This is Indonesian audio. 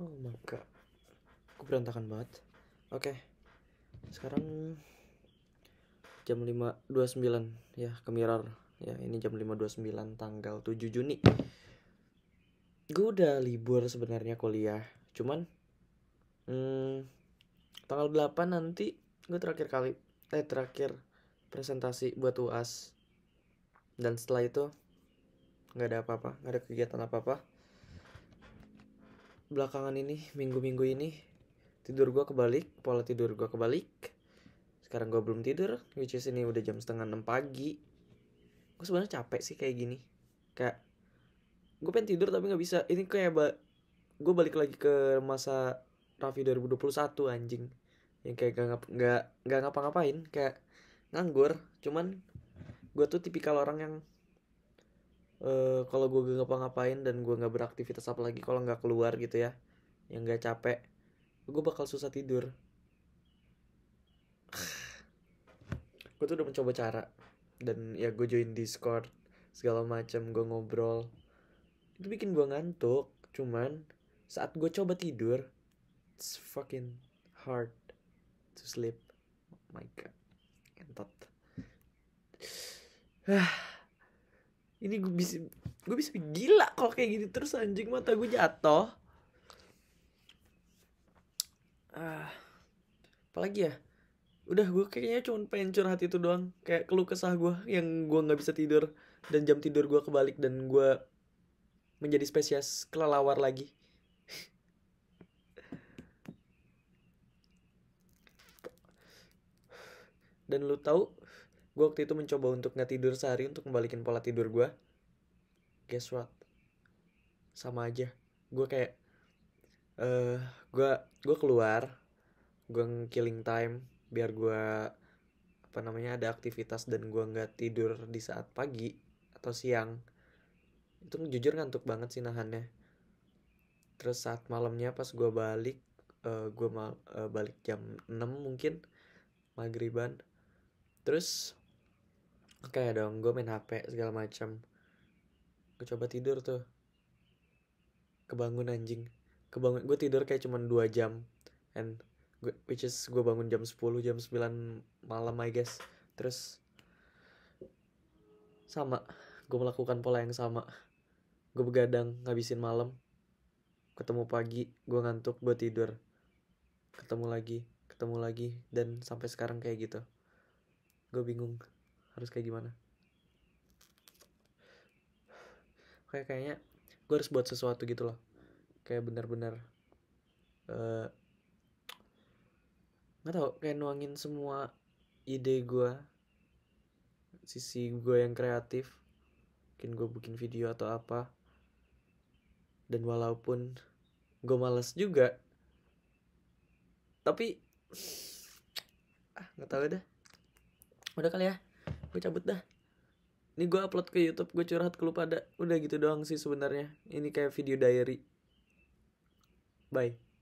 oh my god aku berantakan banget oke okay. sekarang jam 5.29 ya ke mirror ya ini jam 5.29 tanggal 7 Juni gue udah libur sebenarnya kuliah cuman hmm, tanggal 8 nanti gue terakhir kali eh terakhir presentasi buat UAS dan setelah itu nggak ada apa-apa nggak ada kegiatan apa-apa belakangan ini minggu-minggu ini tidur gue kebalik pola tidur gue kebalik sekarang gue belum tidur which is ini udah jam setengah enam pagi gue sebenarnya capek sih kayak gini kayak gue pengen tidur tapi nggak bisa ini kayak ba gue balik lagi ke masa Raffi 2021 anjing yang kayak gak gak, gak ngapa-ngapain kayak nganggur cuman gue tuh tipikal orang yang uh, kalau gue gak ngapa-ngapain dan gue nggak beraktivitas apa lagi kalau nggak keluar gitu ya yang nggak capek gue bakal susah tidur gue tuh udah mencoba cara dan ya gue join discord segala macam gue ngobrol itu bikin gue ngantuk cuman saat gue coba tidur it's fucking hard to sleep oh my god entot ah ini gue bisa gue bisa gila kalau kayak gini terus anjing mata gue jatuh ah apalagi ya udah gue kayaknya cuma pengen curhat itu doang kayak keluh kesah gue yang gue nggak bisa tidur dan jam tidur gue kebalik dan gue menjadi spesies kelelawar lagi dan lu tahu Gue waktu itu mencoba untuk nggak tidur sehari untuk membalikin pola tidur gue. Guess what? Sama aja. Gue kayak eh uh, gue gue keluar, gue killing time biar gue apa namanya ada aktivitas dan gue nggak tidur di saat pagi atau siang itu jujur ngantuk banget sih nahannya terus saat malamnya pas gue balik uh, eh, gue mal uh, eh, balik jam 6 mungkin maghriban terus kayak dong gue main hp segala macam gue coba tidur tuh kebangun anjing kebangun gue tidur kayak cuma dua jam and which is gue bangun jam 10 jam 9 malam I guess terus sama gue melakukan pola yang sama gue begadang ngabisin malam ketemu pagi gue ngantuk gue tidur ketemu lagi ketemu lagi dan sampai sekarang kayak gitu gue bingung harus kayak gimana kayak kayaknya gue harus buat sesuatu gitu loh kayak bener-bener eh, nggak uh, tau kayak nuangin semua ide gue sisi gue yang kreatif mungkin gue bikin video atau apa dan walaupun gue males juga tapi ah nggak tahu deh, udah kali ya gue cabut dah ini gue upload ke YouTube gue curhat ke lu pada udah gitu doang sih sebenarnya ini kayak video diary bye